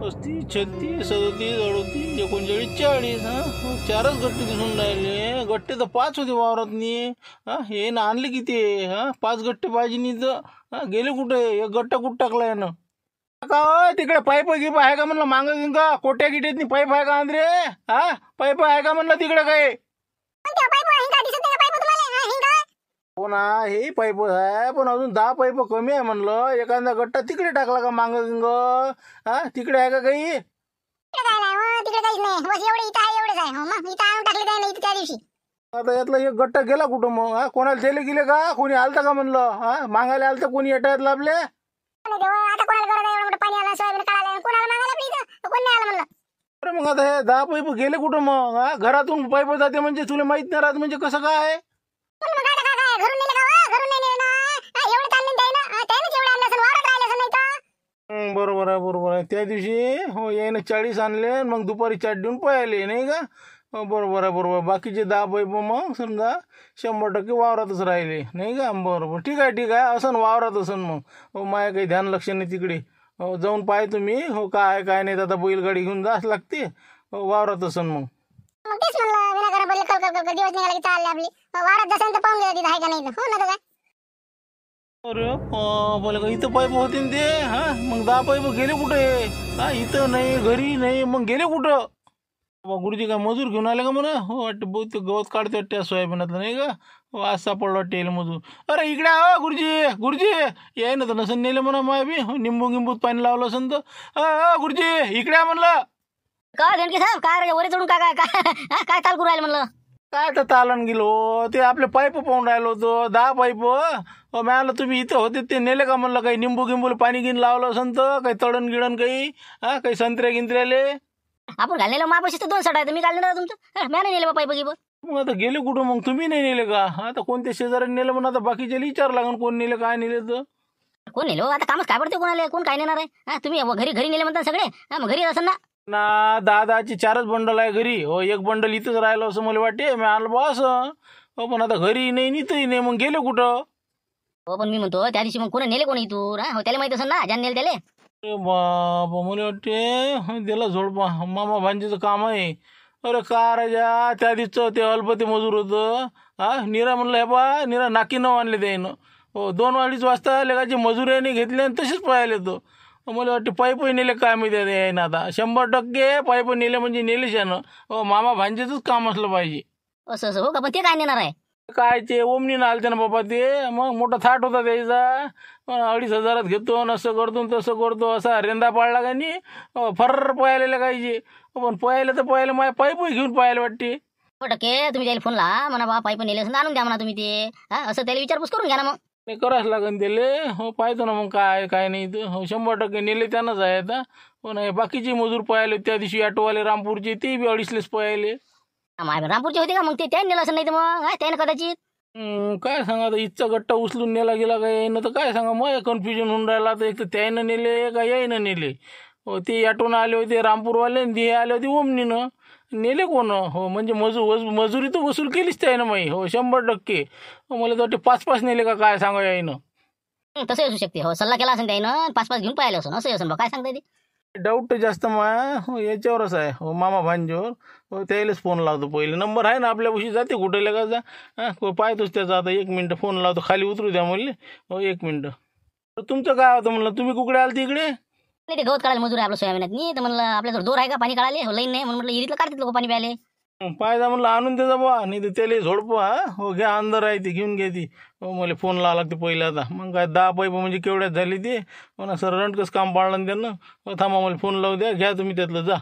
पस्तीस छत्तीस सदतीस अडतीस एकोणचाळीस चाळीस हां चारच गट्टे दिसून राहिले गट्टे तर पाच होते वावरात हां हे ना आणले किती हां पाच गट्टे पाहिजे नि तर गेले कुठे एक गट्टा कुठं टाकला यानं का तिकडे पाईप गिप आहे का म्हणलं मागं का कोट्या गिट्यात पाईप आहे का आंद्रे हा पाईप आहे का म्हणलं तिकडे काय पुन्हा हे पैप आहे पण अजून दहा पैप कमी आहे म्हणलं एखादा गट्टा तिकडे टाकला का मांग गिंग हा तिकडे आहे का काही काहीच मग आता यातला एक गट्टा गेला कुठं मग कोणाला दिले गेले का कोणी आलता का म्हणलं हा मागायला आलता कोणी येतात आपले आता आलं सोयाबीन अरे मग आता हे दहा पैप गेले कुठं मग घरातून पैप जाते म्हणजे तुला माहित नाही राहत म्हणजे कसं काय बरोबर आहे बरोबर आहे त्या दिवशी हो येईन चाळीस आणले मग दुपारी चाट देऊन पळाले नाही का हो, बरोबर आहे बरोबर बाकीचे दहा पैप मग समजा शंभर टक्के वावरातच राहिले नाही का बरोबर ठीक आहे ठीक आहे असं वावरात असन मग हो माया काही ध्यान लक्ष नाही तिकडे हो जाऊन पाहे तुम्ही हो काय काय नाही आता बैलगाडी घेऊन जास लागते हो वावरात असन मग मग तेच म्हणलं विनाकारण बदल कल कल कल कर दिवस निघाला की चालले आपली वारात जसं तर पाहून गेलं तिथं आहे का नाही हो ना तर काय अरे बोल का इथं पाईप होती न ते हा मग दहा पाईप गेले कुठे हा इथं नाही घरी नाही मग गेले कुठं बा गुरुजी काय मजूर घेऊन आले का म्हणा हो वाटतं बहुत गवत काढते वाटते या सोयाबीनातलं नाही का हो, आज सापडला वाटते येईल मजूर अरे इकडे आ गुरुजी गुरुजी याय ना तर नसन नेलं म्हणा माय बी हो, निंबू गिंबूत पाणी लावलं असन तर अ, गुरुजी इकडे या म्हणलं का देणगी साहेब काय रे, वरी चढून काय काय काय काय राहिले म्हणलं काय तर तालन गेलो ते आपले पाईप पाहून राहिलो तो दहा पाईप म्हणाल तुम्ही इथं होते ते नेले का म्हणलं काही निंबू गिंबू पाणी गिन लावलं असन काही तळण गिळण काही हा काही संत्रे गिंत्र्याले आपण घाललेलं मापाशी दोन सट मी घालले ना तुमचं मॅ नाही नेले पाईप गिबो मग आता गेले कुठं मग तुम्ही नाही नेले का आता कोणत्या शेजारी नेलं म्हणून आता बाकीच्या विचार लागन कोण नेलं काय नेलं तर कोण नेलो आता कामच काय पडते कोणाला कोण काय नेणार आहे तुम्ही घरी घरी नेले म्हणता सगळे मग घरी असं ना ना दादाची चारच बंडल आहे घरी हो एक बंडल इथंच राहिलो असं मला वाटते मी आणलं बस हो पण आता घरी नाही नितही नाही मग गेले कुठं हो पण मी म्हणतो त्या दिवशी मग कोण नेले कोणी तू हो त्याला माहित असेल ना ज्याने त्याले त्याला बाप मला वाटते दिला झोडपा मामा भांजीचं काम आहे अरे का राजा त्या दिवसचं ते अल्पते मजूर होत हा निरा म्हणलं हे बा निरा नाकी न आणले ते हो दोन वाडीच वाजता लेखाचे मजुऱ्याने घेतले आणि तसेच पाहिले तो मला वाटते पाईप नेले काय माहिती आहे ना आता शंभर टक्के पायप नेले म्हणजे नेलेच आहे ना मामा भांजेच काम असलं पाहिजे असं असं हो का पण ते काय नेणार आहे काय ते ओमनी आलते ना बाबा ते मग मोठा थाट होता त्याचा अडीच हजारात घेतो असं करतो तसं करतो असा रेंदा पाळला का नाही अं, फर्र पळायला पण पळायला तर पळायला माझ्या पाईपही घेऊन पळायला वाटते हो, तुम्ही त्याला फोन ला म्हणा बा पाईप नेले असं आणून द्या म्हणा तुम्ही ते असं त्याला विचारपूस करून घ्या ना मग नाही करावंच लागेल त्याले हो पाहतो ना मग काय काय नाही तर हो शंभर टक्के नेले त्यानंच आहे आता हो नाही बाकीचे मजूर होते त्या दिवशी ऑटोवाले रामपूरचे ते बी अडीचलेच पहायले रामपूरचे होते का मग ते त्या नेलं असं नाही तर मग काय त्याने कदाचित काय सांगा आता गट्टा उचलून नेला गेला का यायनं तर काय सांगा मग कन्फ्युजन होऊन राहिला तर एक तर त्यानं नेले का यायनं नेले हो ते ऑटोनं आले होते रामपूरवाले आणि ते आले होते ओमनीनं नेले कोण हो म्हणजे मजू वज मजुरी तर वसूल केलीच त्यानं माई हो शंभर टक्के हो, मला तर वाटते पाच पाच नेले का काय सांगा याईनं तसं असू शकते हो सल्ला केला असेल त्यानं पाच पाच घेऊन पाहिलं असं असं काय सांगता ते डाऊट जास्त मा हो याच्यावरच आहे हो मामा भांजीवर हो त्यालाच फोन लावतो पहिले नंबर आहे ना आपल्यापाशी जाते कुठे का जा हां पाहतोच त्याचा आता एक मिनटं फोन लावतो खाली उतरू द्या म्हणले हो एक मिनटं तुमचं काय होतं म्हणलं तुम्ही कुकडे आलते इकडे नाही ते गवत काढायला मजूर आहे आपल्या सोयाबीनात नाही तर म्हणलं आपल्याजवळ दोर आहे का पाणी काढायला हो लाईन नाही म्हणून म्हटलं इरीतलं काढतात लोक पाणी प्यायले पाहिजा म्हणलं आणून दे बा नाही तर त्याला झोडपा हो घ्या अंदर आहे ती घेऊन घे ती हो मला फोन लावा लागते पहिले आता मग काय दहा पैप म्हणजे केवढ्यात झाली ती म्हणा सर रंटकच काम पाडलं ना त्यांना हो थांबा मला फोन लावू द्या घ्या तुम्ही त्यातलं जा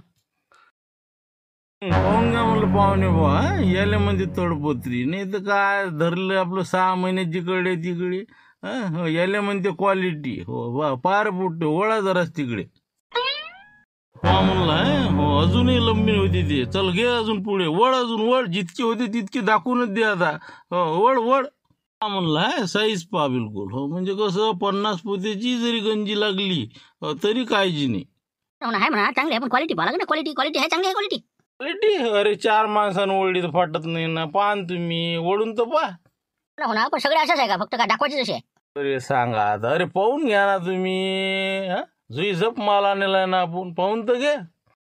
पाहून घ्या म्हणलं पाहुणे हा याले म्हणजे तडपोत्री नाही तर काय धरलं आपलं सहा महिने जिकडे तिकडे हो, याला म्हणते क्वालिटी हो वा पार पुट ओळा जरास तिकडे हा म्हणला हो अजूनही लंबी होती ते चल घे अजून पुढे वळ अजून वळ जितकी होती तितकी दाखवूनच दे आता हो, वळ वळ हा म्हणला साईज पा बिलकुल हो म्हणजे कसं पन्नास पोतेची जरी गंजी लागली तरी काळजी नाही हो चांगली पण क्वालिटी पाहा क्वालिटी क्वालिटी आहे चांगली क्वालिटी क्वालिटी अरे चार माणसानं ओळली तर फाटत नाही ना पान तुम्ही ओढून तर पा हो ना पण सगळे असंच आहे का फक्त का दाखवायचे जसे अरे सांगा अरे पाहून घ्या ना तुम्ही जुई जप माला नेलाय ना आपण पाहून तर घे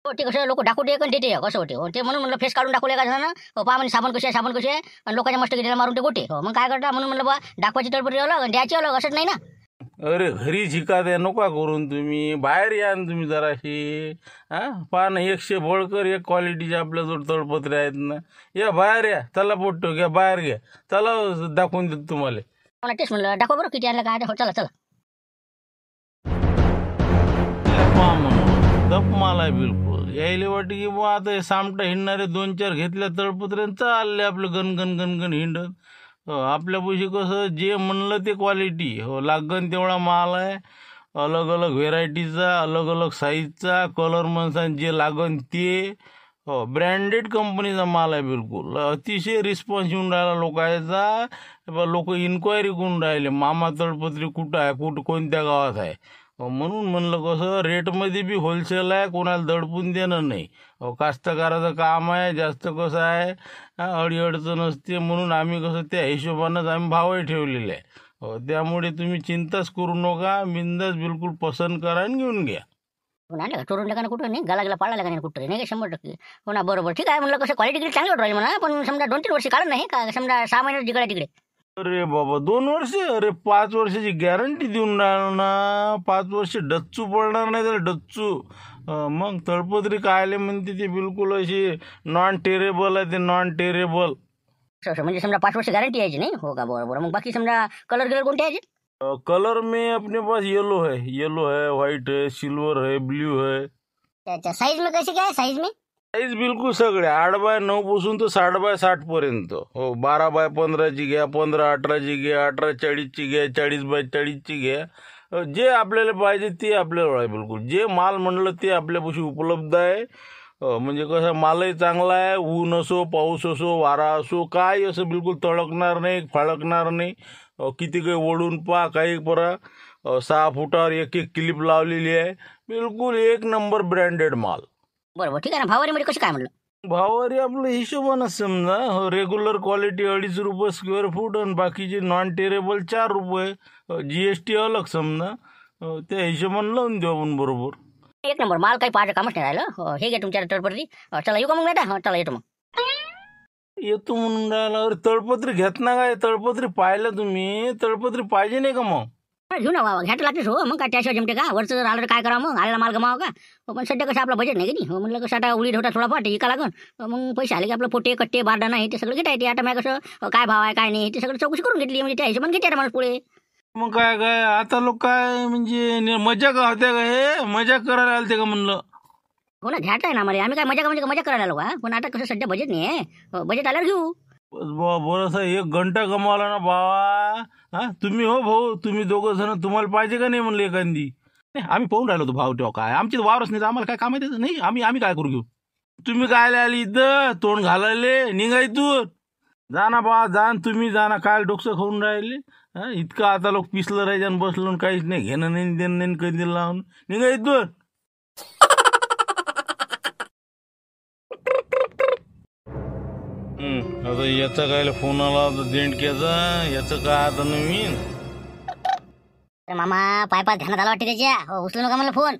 हो, ते कसं लोक दाखवते पण देते कसं होते हो, ते म्हणून म्हणलं फेस काढून दाखवले का ना हो, पा म्हणजे साबण कशी आहे साबण कशी आहे आणि लोकांच्या मस्त कितीला मारून ते गोटे हो मग काय करता म्हणून म्हणलं बा दाखवायची तडपडी अलग आणि द्यायची अलग असंच नाही ना अरे घरी झिका द्या नका करून तुम्ही बाहेर या ना तुम्ही जराशी हां पान एकशे बोळकर एक क्वालिटीचे आपल्याजवळ तळपत्रे आहेत ना या बाहेर या चला पोट्टो घ्या बाहेर घ्या चला दाखवून देत तुम्हाला मला तेच म्हणलं दाखवा बरं किती आणलं काय हो, चला चला दप मला बिलकुल यायला वाट की बुवा आता सामटा हिंडणारे दोन चार घेतल्या आले आपलं चालले आपलं गणगण गणगण हिंडत हो, आपल्यापाशी कसं जे म्हणलं ते क्वालिटी हो लागन तेवढा माल आहे अलग अलग व्हेरायटीचा अलग अलग साईजचा कलर म्हणसान जे लागन ते हो ब्रँडेड कंपनीचा माल आहे बिलकुल अतिशय रिस्पॉन्स येऊन राहिला लोकांचा लोक इन्क्वायरी करून राहिले मामा तळपत्री कुठं आहे कुठं कोणत्या गावात आहे म्हणून म्हणलं कसं रेटमध्ये बी होलसेल आहे कोणाला दडपून देणं नाही अहो कास्तकाराचं काम आहे जास्त कसं आहे अडीअडचण असते म्हणून आम्ही कसं त्या हिशोबानंच आम्ही भावही ठेवलेले आहे त्यामुळे तुम्ही चिंताच करू नका बिंदास बिलकुल पसंत करा आणि घेऊन घ्या चोरून टाका कुठं नाही गला पाळायला नाही कुठं नाही शंभर टक्के हो ना बरोबर ठीक आहे म्हणलं कसं क्वालिटी चांगली वाटू म्हणा पण समजा दोन तीन वर्ष काढून नाही का समजा सहा महिन्यात जिकडे तिकडे अरे बाबा दोन वर्ष अरे पाच वर्षाची गॅरंटी देऊन राहणार ना पाच वर्ष डच्चू पडणार नाही तर डच्चू मग तळपत्री कायले म्हणते ते बिलकुल अशी नॉन टेरेबल आहे ते नॉन टेरेबल म्हणजे समजा पाच वर्ष गॅरंटी यायची नाही हो का बरोबर मग बाकी समजा कलर कलर कोणते यायचे कलर मी अपने पास येलो है येलो है व्हाईट है सिल्वर है ब्लू है अच्छा साइज में काय साईज मी साईज बिलकुल सगळे आठ बाय नऊ पासून तर साठ बाय साठ पर्यंत हो बारा बाय पंधराची घ्या पंधरा अठराची घ्या अठरा चाळीसची घ्या चाळीस बाय चाळीसची घ्या जे आपल्याला पाहिजे ते आपल्याला आहे बिलकुल जे माल म्हणलं ते आपल्यापाशी उपलब्ध आहे म्हणजे कसं मालही चांगला आहे ऊन असो पाऊस असो वारा असो काय असं बिलकुल तळकणार नाही फाळकणार नाही किती काही ओढून पा काही परा सहा फुटावर एक एक क्लिप लावलेली आहे बिलकुल एक नंबर ब्रँडेड माल बरोबर ठीक आहे ना मध्ये कशी काय म्हणलं भावारी आपलं हिशोबानं समजा रेग्युलर हो, क्वालिटी अडीच रुपये स्क्वेअर फूट आणि बाकीचे नॉन टेरेबल चार रुपये जीएसटी अलग समजा त्या हिशोबानं लावून देऊ आपण बरोबर एक नंबर माल काही पाहायचं कामच नाही राहिलं हो, हे घे तुमच्या तडपडती चला येऊ का मग मॅडम चला येतो मग येतो म्हणून राहिला तळपत्री घेत ना काय तळपत्री पाहिलं तुम्ही तळपत्री पाहिजे नाही का मग घेऊ ना घ्यायला हो मग काय त्याशिवाय जमते का वरचं जर आलं तर काय करा मग आलेला माल गमावा का हो, पण सध्या कसं आपला बजेट नाही की हो, म्हणलं कसं आता उडी ठेवता थोडा फाट इका लागून हो, मग पैसे आले की आपलं पोटे कट्टे बारडा नाही ते सगळं घेता येते आता मग कसं काय भाव आहे काय नाही ते सगळं चौकशी करून घेतली म्हणजे त्या हिशोबाने घेते माणूस पुढे मग काय काय आता लोक काय म्हणजे मजा का ग का हे मजा करायला आलते का म्हणलं हो ना घ्यायला आहे ना मला आम्ही काय मजा का म्हणजे मजा करायला आलो का पण आता कसं सध्या बजेट नाही आहे बजेट आल्यावर घेऊ बरं सर एक घंटा गमावला ना बाबा हा तुम्ही हो भाऊ तुम्ही दोघं जण तुम्हाला पाहिजे का नाही म्हणले एखादी नाही आम्ही पाहून राहिलो होतो भाव ठेव काय आमची वावरच नाही आम्हाला काय काम येते नाही आम्ही आम्ही काय करू घेऊ तुम्ही काय आली इथं तोंड घालायले जा जाना बा जा तुम्ही जाना काय डोकसं खाऊन राहिले इतकं आता लोक पिसलं राहिजे आणि काहीच नाही घेणं नाही देणं नाही कधी लावून तू आता याचा काय फोन आला होता देणक्याचा याचं काय आता नवीन अरे मामा पाय पाय ध्यानात आला वाटते त्याच्या हो उचलू नका मला फोन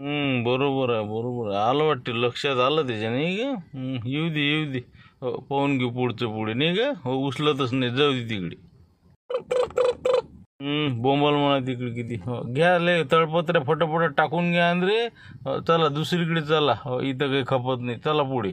हम्म बरोबर आहे बरोबर आहे आलं वाटते लक्षात आलं त्याच्या नाही का येऊ दे येऊ दे हो, पाहून घेऊ पुढचं पुढे नाही का हो उचलतच नाही जाऊ दे तिकडे हम्म, बोंबाल म्हणा तिकडे किती हो घ्या लय तळपत्रे फटाफट टाकून घ्या अंद्रे हो, चला दुसरीकडे चला हो, इथं काही खपत नाही चला पुढे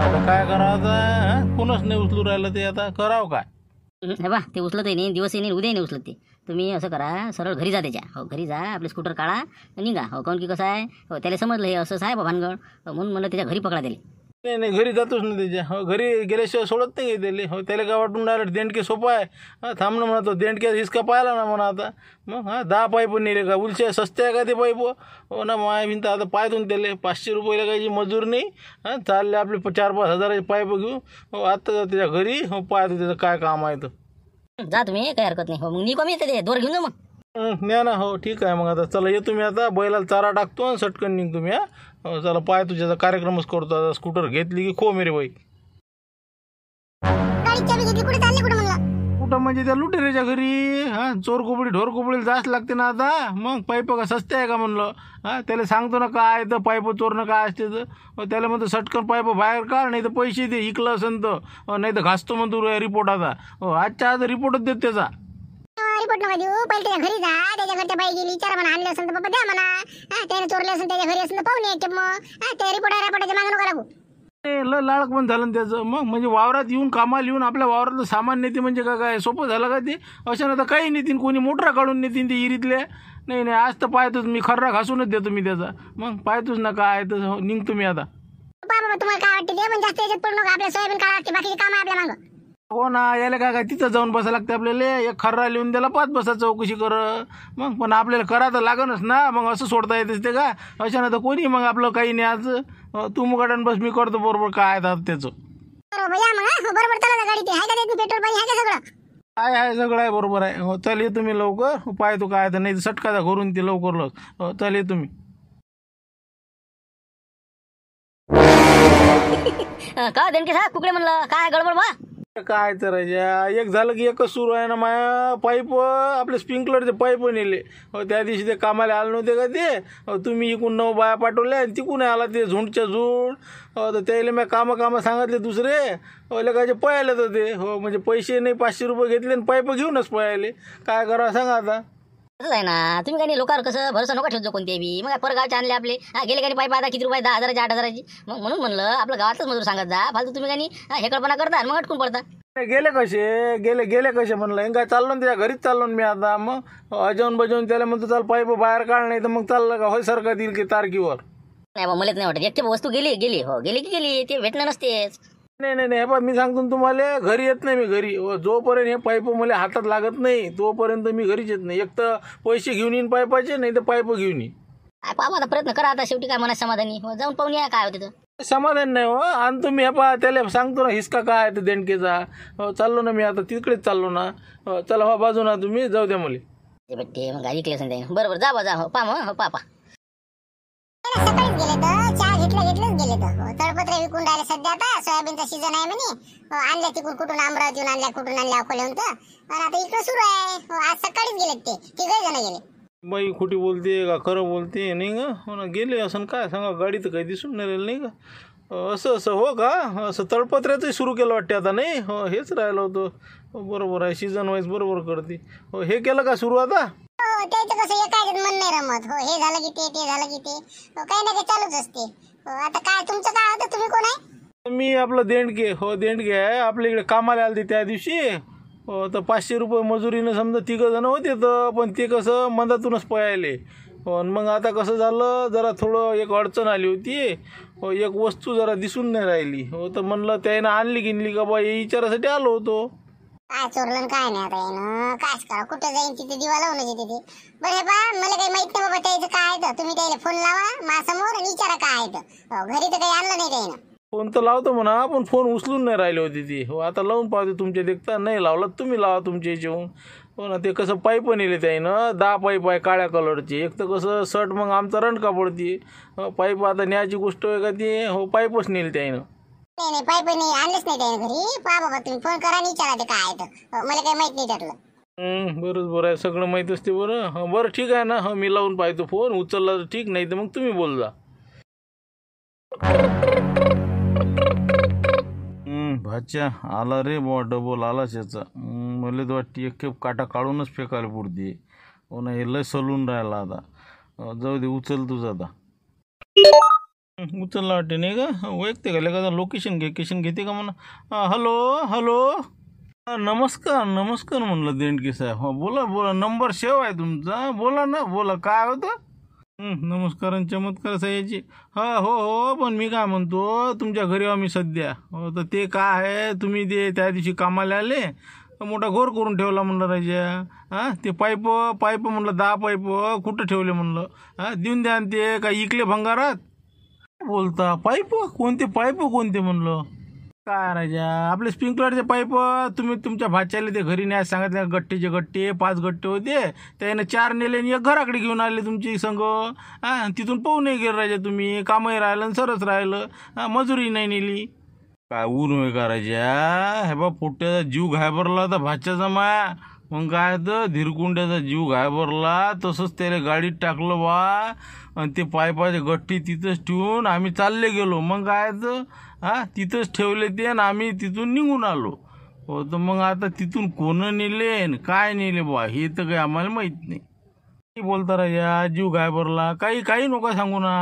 आता काय करायचं कोणच नाही उचलू राहिलं ते आता करावं काय हे बा ते उचलत नाही दिवस नाही उद्या नाही उचलत ते तुम्ही असं करा सरळ घरी जा त्याच्या हो घरी जा आपले स्कूटर काढा निघा हो काऊन की कसं आहे हो त्याला समजलं हे असं आहे बा भानगड हो, म्हणून म्हणलं त्याच्या घरी पकडा त्याला नाही नाही घरी जातोच नाही त्याच्या हो घरी गेल्याशिवाय सोडत नाही त्याला हो त्याला काय वाटून डायरेक्ट देणके सोपा आहे हां थांब ना तो देणक्या हिसका पाहिला ना म्हणा आता मग हां दहा पाईप नेले का उलशा सस्ते आहे का ते पाईप हो ना माय भिंत आता पायतून त्याले पाचशे रुपयाला काही मजूर नाही हां चालले आपले चार पाच हजाराचे पाईप घेऊ हो आत्ता त्याच्या घरी हो पाहतो त्याचं काय काम आहे तर जा तुम्ही काय हरकत नाही हो मग निघू मी ते दोर घेऊन जा मग न्या ना हो ठीक आहे मग आता चला येतो मी आता बैलाला चारा टाकतो आणि सटकन निघतो मी हा चला पाय तुझ्याचा कार्यक्रमच करतो आता स्कूटर घेतली की खो मेरे बाई कुठं म्हणजे त्या लुटेऱ्याच्या घरी हा चोर कोबडी ढोर कोबडीला जास्त लागते ना आता मग पाईप का सस्ते आहे का म्हणलं हा त्याला सांगतो ना काय तर पाईप चोरणं काय असते तर त्याला म्हणतो सटकन पाईप बाहेर काढ नाही तर पैसे दे इकलं असेल तर नाही तर घासतो म्हणतो रिपोर्ट आता आजच्या आज रिपोर्टच देत त्याचा रिपोर्ट नका देऊ पहिले त्याच्या घरी जा त्याच्या घरच्या बाई गेली चार म्हणा आणले असेल तर बाबा द्या म्हणा हा त्याने चोरले असेल त्याच्या घरी असेल तर पाहुणे मग हा त्या रिपोर्टर रिपोर्टाच्या मागणं करा लाळक पण झालं ना त्याचं मग म्हणजे वावरात येऊन कामाला येऊन आपल्या वावरातलं सामान नेते म्हणजे का काय सोपं झालं का ते ना तर काही नेतीन कोणी मोटरा काढून नेतीन ते इरीतल्या नाही नाही आज तर पाहतोच मी खर्रा घासूनच देतो मी त्याचा मग पाहतोच ना काय तर तसं निघतो मी आता बाबा तुम्हाला काय वाटते ते पण जास्त याच्यात पडू नका आपल्या सोयाबीन वाटते बाकीचे काम आपल्या मागं हो ना यायला काय काय तिथं जाऊन बसायला लागते आपल्याला एक खर्रा लिहून द्यायला पाच बसा चौकशी कर मग पण आपल्याला करा तर लागणच ना मग असं सोडता येतेच ते का अशा तर कोणी मग आपलं काही नाही आज तू मुगाडन बस मी करतो बरोबर काय त्याचं हो, हो, काय आहे सगळं आहे बरोबर आहे हो चल ये तुम्ही लवकर पाय तू काय नाही सटका घरून ते लवकर लस हो, चल ये तुम्ही का देणके साहेब कुकडे म्हणलं काय गडबड बा काय तर एक झालं की एकच सुरू आहे ना माया पाईप आपले स्प्रिंकलरचे पाईप नेले त्या दिवशी ते कामाला आलं नव्हते का ते तुम्ही इकून नऊ बाया पाठवल्या आणि तिकून आला ते झुंडच्या झुंड तर त्याला मी कामं कामं सांगितले दुसरे जे पळायला तर ते हो म्हणजे पैसे नाही पाचशे रुपये घेतले आणि पाईप घेऊनच पळायले काय करा सांगा आता कसं आहे ना तुम्ही काही नाही लोकांवर कसं भरसा नका ठेवतो कोणते बी मग गावचे आणले आपले गेले काही पाहिजे आता किती रुपये दहा हजाराची आठ हजाराची मग म्हणून म्हणलं आपलं गावातच मजूर सांगत जा फालतू तुम्ही काही हेकडपणा करता मग अटकून पडता गेले कसे गेले गेले कसे म्हणलं काय चाललो ना घरीच चाललो मी आता मग अजवून बजावून त्याला म्हणतो चाल पाईप बाहेर काढ नाही तर मग चाललं का होय सरका देईल की तारकीवर नाही बा मलाच नाही वाटत एक वस्तू गेली गेली हो गेली की गेली ते भेटणार नसतेच नाही नाही नाही बा मी सांगतो तुम्हाला घरी येत नाही मी घरी जोपर्यंत हे पाईप मला हातात लागत नाही तोपर्यंत मी घरीच येत नाही एक तर पैसे घेऊन येईन पाईपाचे नाही तर पाईप घेऊन येईन प्रयत्न करा आता शेवटी काय म्हणा समाधानी हो, जाऊन पाहून या काय होतं समाधान नाही हो आणि तुम्ही हे त्याला सांगतो ना हिसका काय ते देणकेचा हो, चाललो ना मी आता तिकडेच चाललो ना हो, चला हो बाजू ना तुम्ही जाऊ द्या मुली बरोबर जा बा जा हो पा हो सांगितलंच गेले तर हो, तळपत्रे विकून राहिले सध्या आता सोयाबीनचा सीझन आहे म्हणे हो, आणल्या तिकडून कुठून येऊन आणल्या कुठून आणल्या अकोल्याहून तर आता इकडं सुरू आहे हो, आज सकाळीच गेलेत ते तिघे जण गेले बाई खोटी बोलते का खरं बोलते नाही ना गेले असं काय सांगा गाडी तर काही दिसून नाही राहिली नाही का असं असं हो का असं तळपत्र्याचंही सुरू केलं वाटते आता नाही हो हेच राहिलं होतं बरोबर आहे सीझन वाईज बरोबर करते हो हे केलं का सुरू आता हो त्याचं कसं एका मन नाही रमत हो हे झालं की ते ते झालं की ते काही ना काही चालूच असते हो, आता काय तुमचं काय होतं तुम्ही कोण आहे मी आपलं देणगे हो देणगे आहे आपल्या इकडे कामाला आले त्या दिवशी हो तर पाचशे रुपये मजुरीनं समजा तिघं जण होते तर पण ते कसं मधातूनच पळायले हो मग आता कसं झालं जरा थोडं एक अडचण आली होती हो एक वस्तू जरा दिसून नाही राहिली हो तर म्हणलं त्यानं आणली गिनली का बा विचारासाठी आलो होतो काय चोरलं काय नाही आता येणं काय कुठं जाईन तिथे दिवा लावून तिथे बरं बा मला काही माहित नाही बाबा त्याचं काय तुम्ही त्याला फोन लावा माझ्यासमोर आणि विचारा काय आहे तर हो, घरी तर काही आणलं नाही त्याने फोन तर लावतो म्हणा आपण फोन उचलून नाही राहिले होते ती हो आता लावून पाहते तुमच्या देखता नाही लावला तुम्ही लावा तुमच्या याच्याहून हो ना ते कसं पाईप नेले येले त्याईनं दहा पाईप आहे काळ्या कलरचे एक तर कसं शर्ट मग आमचा रंडका पडते हो, पाईप आता न्यायची गोष्ट आहे का ती हो पाईपच नेली त्याईनं नाही नाही पाईप नाही आणलंच नाही त्याने घरी पहा बाबा तुम्ही फोन करा आणि विचारा ते काय आहे हो, मला काही माहित नाही त्यातलं बरंच बरं आहे सगळं माहीत असते बरं हां बरं ठीक आहे ना हां मी लावून पाहतो फोन उचलला तर ठीक नाही तर मग तुम्ही बोल जा भाच्या आला रे बा डबल आलाच याचा मला तर वाटते एक खेप काटा काढूनच फेकायला पुरते हो ना हे लय सलून राहिला आता जाऊ दे उचल तुझं आता उचलला वाटते नाही का वैयक्तिक का लोकेशन घे किशन घेते का म्हणा हॅलो हॅलो नमस्कार नमस्कार म्हणलं देणके साहेब हो बोला बोला नंबर सेव आहे तुमचा बोला ना बोला काय होतं नमस्कार चमत्कार साहेबची हा हो हो पण मी काय म्हणतो तुमच्या घरी आम्ही सध्या हो तर ते काय आहे तुम्ही ते त्या दिवशी कामाला आले मोठा घोर करून ठेवला म्हणलं राजा हा ते पाईप पाईप म्हणलं दहा पाईप कुठं ठेवले म्हणलं हां देऊन द्या ते काय इकले भंगारात बोलता पाईप कोणते पाईप कोणते म्हणलं काय राजा आपले स्प्रिंकलरचे पाईप तुम्ही तुमच्या भाच्याला ते घरी नाही सांगितले गट्टेचे गट्टे पाच गट्टे होते त्याने चार नेले आणि एक घराकडे घेऊन आले तुमची संघ तिथून पाहू नाही गेले राजा तुम्ही कामही राहिलं आणि सरस राहिलं मजुरी नाही नेली काय ऊन होय का राजा हे बा पोट्याचा जीव घाबरला तर भाच्याचा माया मग काय तर धीरकुंड्याचा जीव घाबरला तसंच त्याला गाडीत टाकलं बा आणि ते पायपाचे गट्टी तिथंच ठेवून आम्ही चालले गेलो मग काय तर हां तिथंच ठेवले ते आणि आम्ही तिथून निघून आलो हो तर मग आता तिथून कोण नेले काय नेले बा हे तर काही आम्हाला माहीत नाही बोलता राजा जीव भरला काही काही नका सांगू ना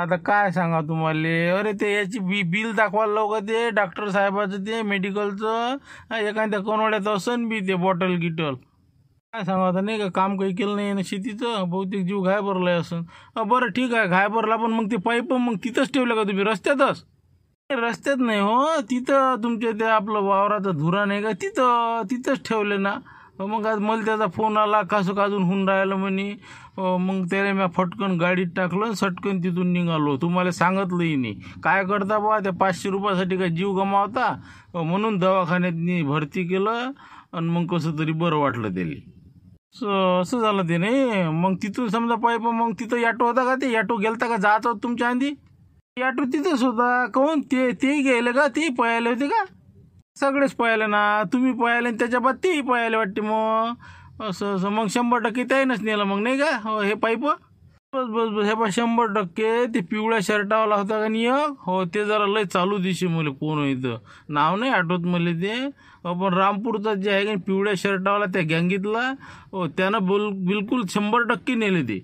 आता काय सांगा तुम्हाला अरे ते याची बी बिल दाखवायला लोक ते डॉक्टर साहेबाचं ते मेडिकलचं एखाद्या कनोड्यात असन बी ते बॉटल गिटल काय सांगा आता नाही का काम काही केलं नाही ना शेतीचं बहुतेक जीव घायबरला आहे असं बरं ठीक आहे घायबरला पण मग ते पाईप मग तिथंच ठेवलं का तुम्ही रस्त्यातच रस्त्यात नाही हो तिथं तुमच्या ते आपलं वावराचं धुरा नाही का तिथं तिथंच ठेवले ना मग आज मला त्याचा फोन आला कसं काजून हुन राहिलं म्हणे मग त्याला मी फटकन गाडीत टाकलं सटकन तिथून निघालो तुम्हाला सांगितलंही नाही काय करता बा त्या पाचशे रुपयासाठी काय जीव गमावता म्हणून दवाखान्यात भरती केलं आणि मग कसं तरी बरं वाटलं त्याला असं झालं ते नाही मग तिथून समजा पाहिजे मग तिथं ॲटो होता का ते ॲटो गेलता का जात होत तुमच्या आधी आटो तिथंच होता कोण ते ते गेलं का ते पळायले होते का सगळेच पळायला ना तुम्ही पळायले आणि त्याच्याबाद तेही पळायला वाटते मग असं असं मग शंभर टक्के त्याहीनच नेलं मग नाही का हो हे पाईप बस बस बस हे पा शंभर टक्के ते पिवळ्या शर्टावाला होता का नियक हो ते जरा लय चालू दिशी मला कोण इथं नाव नाही आठवत मला ते पण रामपूरचा जे आहे का पिवळ्या शर्टावाला त्या गँगीतला हो त्यानं बोल बिलकुल शंभर टक्के नेले ते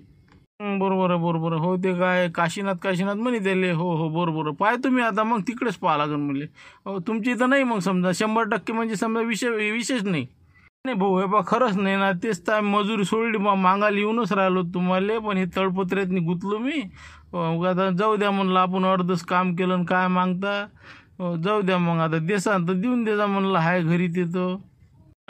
बरोबर आहे बरोबर हो ते काय काशीनाथ काशीनाथ म्हणे त्याले हो हो बरोबर पाय तुम्ही आता मग तिकडेच पाहा लागेल म्हणले हो तुमची इथं नाही मग समजा शंभर टक्के म्हणजे समजा विषय विशेष नाही नाही भाऊ हे बा खरंच नाही ना तेच तर मजुरी सोडली बा मागायला येऊनच राहिलो तुम्हाला पण हे तळपत्र्यातनी गुंतलो मी हो, आता जाऊ द्या म्हणलं आपण अर्धच काम केलं आणि काय मागता हो, जाऊ द्या मग आता देसान तर देऊन देजा म्हणलं हाय घरी तिथं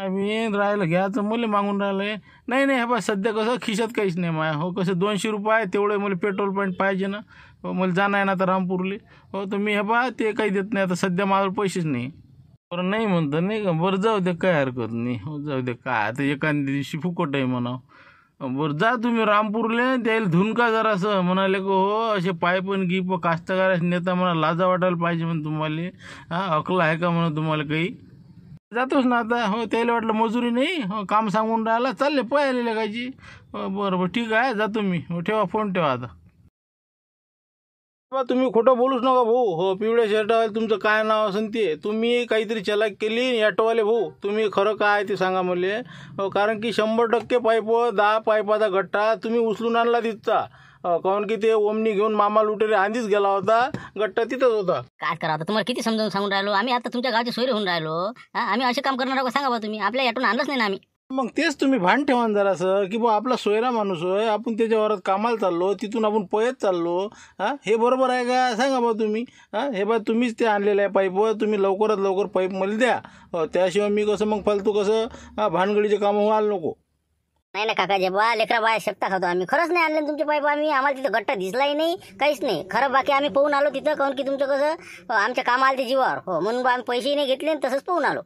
मी राहिलं घ्यायचं मुले मागून राहिलं नाही नाही हे बा सध्या कसं खिशात काहीच नाही माया हो कसं दोनशे रुपये आहे तेवढे मला पेट्रोल पॉईंट पाहिजे ना हो मला जाणं आहे ना आता रामपूरले हो तर मी हे बा ते काही देत नाही आता सध्या माझ्या पैसेच नाही बरं नाही म्हणतं नाही का बरं जाऊ दे काय हरकत नाही हो जाऊ दे काय आता एखाद्या दिवशी फुकट आहे म्हणावं बरं जा तुम्ही रामपूरले त्याला धुनका जरा असं म्हणाले की हो असे पाय पण गिप कास्तकार नेता म्हणा लाजा वाटायला पाहिजे म्हणून तुम्हाला हा अकला आहे का म्हणून तुम्हाला काही जातोच ना आता हो त्याला वाटलं मजुरी नाही हो काम सांगून राहिला चालले पळायला लागायची हो, बरं बरं ठीक आहे जातो मी हो ठेवा फोन ठेवा आता तुम्ही खोटं बोलूच नका भाऊ हो पिवळ्या शर्टावाले तुमचं काय नाव असेल ते तुम्ही काहीतरी चलाक केली ॲटोवाले भाऊ तुम्ही खरं काय ते सांगा मला हो कारण की शंभर टक्के पाईप दहा पाईपाचा गट्टा तुम्ही उचलून आणला तिथचा काऊन की ते ओमनी घेऊन मामा लुटेरे आधीच गेला होता गट्ट तिथंच होता काय करा आता तुम्हाला किती समजावून सांगून राहिलो आम्ही आता तुमच्या गावचे सोयरे होऊन राहिलो आम्ही असे काम करणार आहोत का सांगा बा तुम्ही आपल्या यातून आणलंच नाही ना आम्ही मग तेच तुम्ही भान ठेवा जरास सर की बा आपला सोयरा माणूस आहे आपण त्याच्या कामाला चाललो तिथून आपण पयत चाललो हा हे बरोबर आहे का सांगा बा तुम्ही हा हे बा तुम्हीच ते आणलेलं आहे पाईप तुम्ही लवकरात लवकर पाईप मला द्या त्याशिवाय मी कसं मग फालतू कसं भानगडीचे कामं व्हायला नको नाही ना काका जे बा लेकरा बाया शेपटा खातो आम्ही खरंच नाही आणले तुमचे पाईप आम्ही आम्हाला तिथं घट्ट दिसलाही नाही काहीच नाही खरं बाकी आम्ही पाहून आलो तिथं काहून की तुमचं कसं हो, आमच्या काम आले ते जीवावर हो म्हणून बा आम्ही पैसेही नाही घेतले आणि तसंच पाहून आलो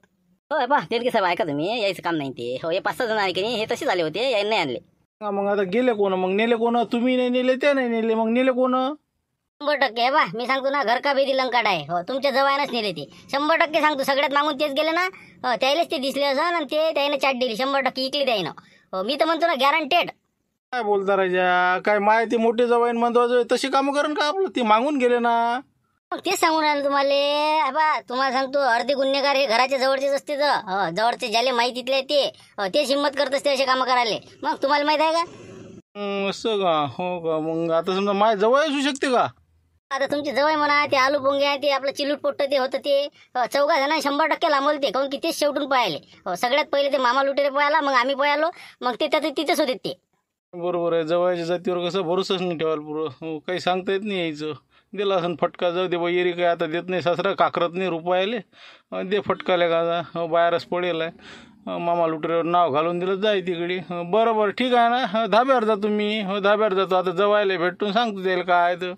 होय बा ते साहेब ऐका तुम्ही यायचं काम नाही ते हो हे पाच सहा जण आहे की नाही हे तसे झाले होते यांनी नाही आणले मग आता गेले कोण मग नेले कोण तुम्ही नाही नेले ते नाही नेले मग नेले कोण शंभर टक्के बा मी सांगतो ना घर का बेदी लंकाट आहे हो तुमच्या जवळच नेले ते शंभर टक्के सांगतो सगळ्यात मागून तेच गेले ना हो ते दिसले असं आणि ते त्याने चाट दिली शंभर टक्के इकली त्याईनं हो, मी तर म्हणतो ना गॅरंटेड काय बोलता राजा काय माहिती मोठी जवळ म्हणतो तशी कामं करून का आपलं ती मागून गेले ना मग तेच सांगून राहिले तुम्हाला बा तुम्हाला सांगतो अर्धे गुन्हेगार हे घराच्या जवळचेच असते तर हो, जवळचे ज्याले माहितीतले ते हो, तेच हिंमत करत असते असे कामं करायला मग तुम्हाला माहित आहे का असं का हो का मग आता समजा माय जवळ असू शकते का आता तुमची जवळ म्हणा ते आलू पोंगे आहे ते आपलं चिलूट पोट्ट ते होतं ते चौघा जणांना शंभर टक्के लांबवले ते काऊन की तेच शेवटून पळाले सगळ्यात पहिले ते मामा लुटेरे पळाला मग आम्ही पळालो मग ते त्यात तिथेच होते ते बरोबर आहे जवळच्या जातीवर कसं भरोसाच नाही ठेवायला पुरो हो, काही सांगता येत नाही यायचं दिला असं फटका जाऊ दे बाई काय आता देत नाही सासरा काकरत नाही रुपयाले दे फटकाले का बाहेरच पडेल आहे मामा लुटरेवर नाव घालून दिलं जाय तिकडे बरोबर ठीक आहे ना धाब्यावर जा तुम्ही धाब्यावर जातो आता जवायला भेटून सांगतो त्याला काय तर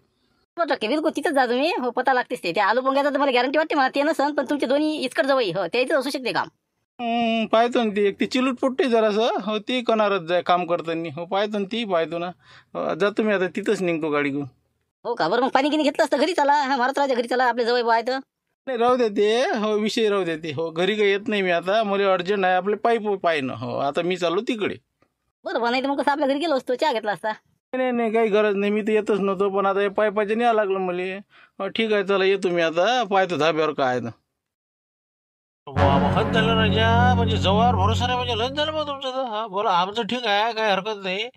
टक्के बिलकुल तिथं जा तुम्ही हो पता लागतेच ते आलू पोंग्याचा तुम्हाला गॅरंटी वाटते मला ते नसन पण तुमचे दोन्ही इतकं जवळ हो ते असू शकते काम पाहतो ना ती एक ती चिलूट पुटते जरास हो ती करणारच जाय काम करताना हो पाहतो ना ती पाहतो ना जर तुम्ही आता तिथंच निघतो गाडी घेऊन हो का बरं मग पाणी किनी घेतलं असतं घरी चला हा राजा घरी चला आपल्या जवळ आहे नाही राहू दे ते हो विषय राहू दे ते हो घरी काही येत नाही मी आता मला अर्जंट आहे आपले पाईप पाहिजे हो आता मी चाललो तिकडे बरं नाही तर मग कसं आपल्या घरी गेलो असतो चहा घेतला असता नाही नाही काही गरज नाही मी तर येतच नव्हतो पण आता हे पाय पायचं न्याय लागलं मला ठीक आहे चला येतो मी आता पाहतो धाब्यावर काय आहे झालं राजा म्हणजे जवळ भरोसा नाही म्हणजे लंच झालं मग तुमचं हा बोला आमचं ठीक आहे काही हरकत नाही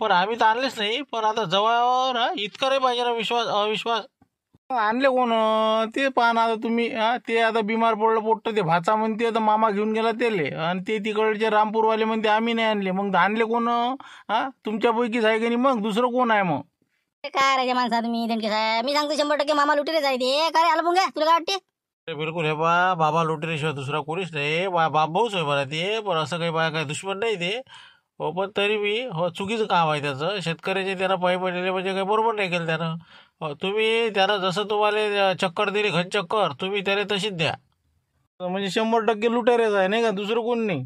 पण आम्ही तर आणलेच नाही पण आता जवळ इतकं पाहिजे ना विश्वास अविश्वास आणले कोण ते पान आता तुम्ही ते आता बिमार पडलं पोट ते भाचा म्हणते आता मामा घेऊन गेला त्याले आणि ते तिकडचे रामपूरवाले म्हणते आम्ही नाही आणले मग आणले कोण हा तुमच्यापैकीच आहे की नाही मग दुसरं कोण आहे मग काय रे माणसा तुम्ही मी सांगतो शंभर टक्के मामा लुटेरे जाय ते काय आलं मग तुला काय वाटते बिलकुल हे बा बाबा शिवाय दुसरा कोणीच नाही बा बाप भाऊच मला ते पण असं काही बा काय दुश्मन नाही ते हो पण तरी मी हो चुकीचं काम आहे त्याचं शेतकऱ्याचे त्यानं पाय पडलेले म्हणजे काही बरोबर नाही केलं त्यानं हो तुम्ही त्यानं जसं तुम्हाला चक्कर दिली घन चक्कर तुम्ही त्याने तशीच द्या म्हणजे शंभर टक्के लुटेरेच आहे नाही का दुसरं कोण नाही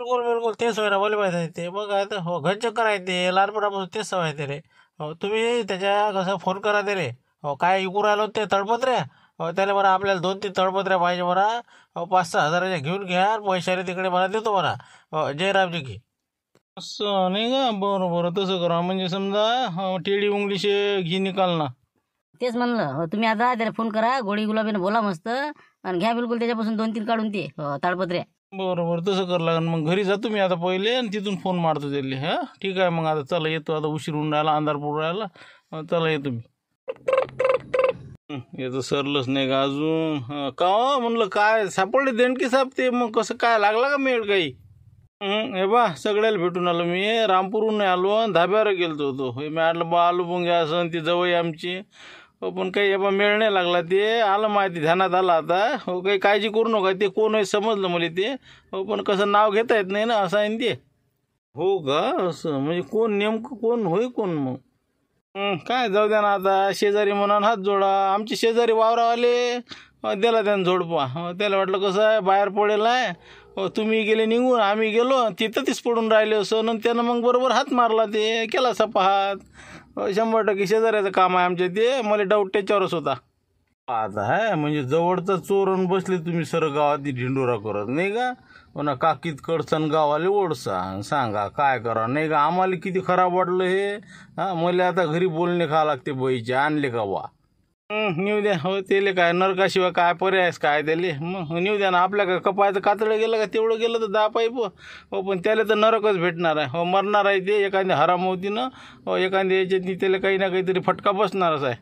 बिलकुल बिलकुल तेच व्हायला मला पाहिजे आहे ते मग आता हो घनचक्कर आहे ते लहानपणापासून तेच सवय ते रे हो तुम्ही त्याच्या कसं फोन करा ते रे हो काय इकून आलो ते तळपत्र्या हो त्याला म्हणा आपल्याला दोन तीन तळपत्र्या पाहिजे म्हणा हो, पाच सहा हजाराच्या घेऊन घ्या पैशाने तिकडे मला देतो म्हणा हो जयरामजी की असं नाही का बरोबर बर तसं करा म्हणजे समजा टेडी उंगली घी निकाल ना तेच म्हणलं हो, तुम्ही आता त्याला फोन करा गोळी ना बोला मस्त आणि घ्या बिलकुल त्याच्यापासून दोन तीन काढून ते हो, ताडपत्र्या बरोबर बरं तसं करा लागेल मग घरी जातो मी आता पहिले आणि तिथून फोन मारतो त्याला हा ठीक आहे मग आता चला येतो आता उशीर होऊन राहिला अंधार राहिला चला येतो मी ये येतो सरलंच नाही का अजून का हो? म्हणलं काय सापडले देणकी साहेब ते मग कसं काय लागला का मेळ काही हे बा सगळ्याला भेटून आलो मी रामपूरहून आलो धाब्यावर गेलो होतो हे मी आलं बा आलू बुंगे असं ती जवळ आमची हो पण काही हे बा मेळ नाही लागला ते आलं माहिती ध्यानात आलं आता हो काही काळजी करू नका ते कोण आहे समजलं मला ते हो पण कसं नाव घेता येत नाही ना असं आहे ते हो का असं म्हणजे कोण नेमकं कोण होई कोण मग काय जाऊ द्या ना आता शेजारी म्हणून हात जोडा आमचे शेजारी वावरावाले त्याला त्यानं झोडपा त्याला वाटलं कसं आहे बाहेर पडेल आहे हो, तुम्ही गेले निघून आम्ही गेलो तिथं तीच पडून राहिले असं नंतर त्यानं मग बरोबर हात मारला ते केला पाहात हो, शंभर टक्के शेजाऱ्याचं काम आहे आमच्या ते मला डाऊट त्याच्यावरच होता आता हाय म्हणजे जवळचं चोरून बसले तुम्ही सर गावात ढिंडोरा करत नाही का पुन्हा काकीत कडचण गावाले ओढसा सांगा काय करा नाही का आम्हाला किती खराब वाटलं हे हां मला आता घरी बोलणे खावं लागते बाईचे आणले का वा न्यू द्या हो ते काय नरकाशिवाय काय पर्याय आहेस काय त्याले मग न्यू द्या ना आपल्या का कपायचं कातडं गेलं का तेवढं गेलं तर दहा पाईप हो पण त्याला तर नरकच भेटणार आहे हो मरणार आहे ते एखाद्या ना हो एखाद्या ती त्याला काही ना काहीतरी फटका बसणारच आहे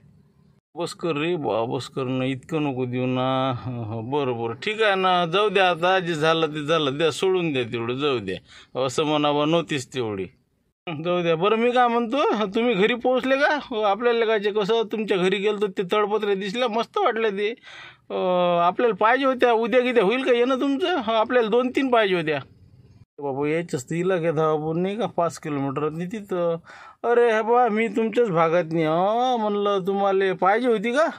बस कर रे बा बस कर ना इतकं नको देऊ ना हो, हो बरं बरं ठीक आहे ना जाऊ द्या आता जे झालं ते झालं द्या सोडून द्या तेवढं जाऊ द्या असं म्हणावं नव्हतीच तेवढी जाऊ द्या बरं मी काय म्हणतो तुम्ही घरी पोहोचले का हो, आपल्याला काय जे कसं तुमच्या घरी गेलो तर ते तळपत्रे दिसल्या मस्त वाटलं ते आपल्याला पाहिजे होत्या उद्या गिद्या होईल का येणं तुमचं हो, आपल्याला दोन तीन पाहिजे होत्या बाबा यायच्याच तिला घेता बाबू नाही का पाच किलोमीटर नाही तिथं अरे हे बा मी तुमच्याच भागात नाही म्हणलं तुम्हाला पाहिजे होती का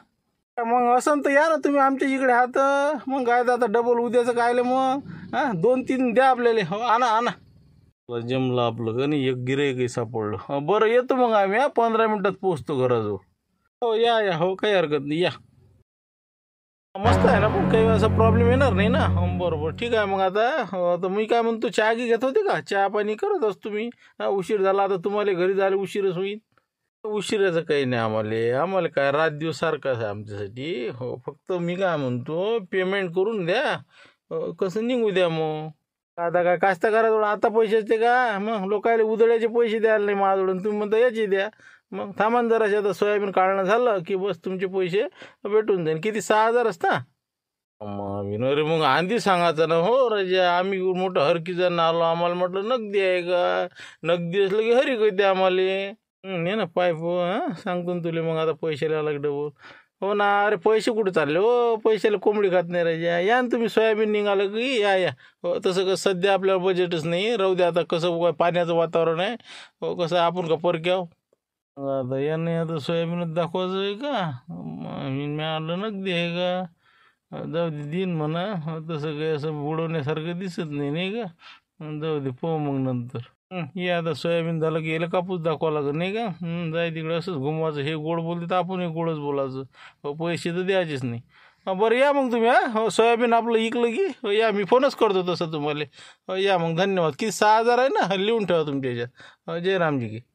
मग असं तर या ना तुम्ही आमच्या इकडे आहात मग काय तर आता डबल उद्याचं कायले मग हां दोन तीन द्या आपल्याला हो आणा आणा जमलं आपलं का नाही एक गिरेकही सापडलं बरं येतो मग आम्ही या पंधरा मिनटात पोचतो घराजवळ हो या या हो काही हरकत नाही या मस्त आहे ना पण काही असा प्रॉब्लेम येणार नाही ना बरोबर ठीक आहे मग आता हो, तर मी काय म्हणतो चहा गी घेत होते का चहा पाणी करत असतो तुम्ही उशीर झाला आता तुम्हाला घरी जायला उशीरच होईल उशिराचं काही नाही आम्हाला आम्हाला काय रात दिवस सारखं आहे आमच्यासाठी हो फक्त मी काय म्हणतो पेमेंट करून द्या कसं निघू द्या मग आता काय कास्तकाराजवळ आता पैसे असते का मग लोकायला उधळ्याचे पैसे द्यायला नाही माझ्याजवळ तुम्ही म्हणता याचे द्या मग थांबा जरा आता सोयाबीन काढणं झालं की बस तुमचे पैसे भेटून जाईल किती सहा हजार असता मग विनोरे मग आधी सांगायचं ना हो राजा आम्ही मोठं जण आलो आम्हाला म्हटलं नगदी आहे का नगदी असलं की हरी कधी आम्हाला नाही ना पाय हां सांगतो ना तुले मग आता पैसे लागले डबल हो ना अरे पैसे कुठे चालले हो पैशाला कोंबडी खात नाही राहिजे या ना तुम्ही सोयाबीन निघालं की या या हो तसं कसं सध्या आपल्याला बजेटच नाही राहू दे आता कसं पाण्याचं वातावरण आहे हो कसं आपण का परक्याव आता नाही आता सोयाबीनच दाखवायचं आहे का मिळालं नगदी आहे का जाऊ दे दिन म्हणा हो, तसं काही असं बुडवण्यासारखं दिसत नाही नाही का जाऊ दे पाहू मग नंतर हं, आता सोयाबीन झालं की याला कापूस दाखवावा लागेल नाही का हं, जाय तिकडे असंच घुमवायचं हे गोड बोलते तर आपण हे गोडच बोलायचं पैसे तर द्यायचेच नाही बरं या मग तुम्ही हां हो सोयाबीन आपलं इकलं की हो, या मी फोनच करतो तसं तुम्हाला हो, या मग धन्यवाद किती सहा हजार आहे ना लिहून ठेवा तुमच्या ह्याच्यात हो, जय रामजी की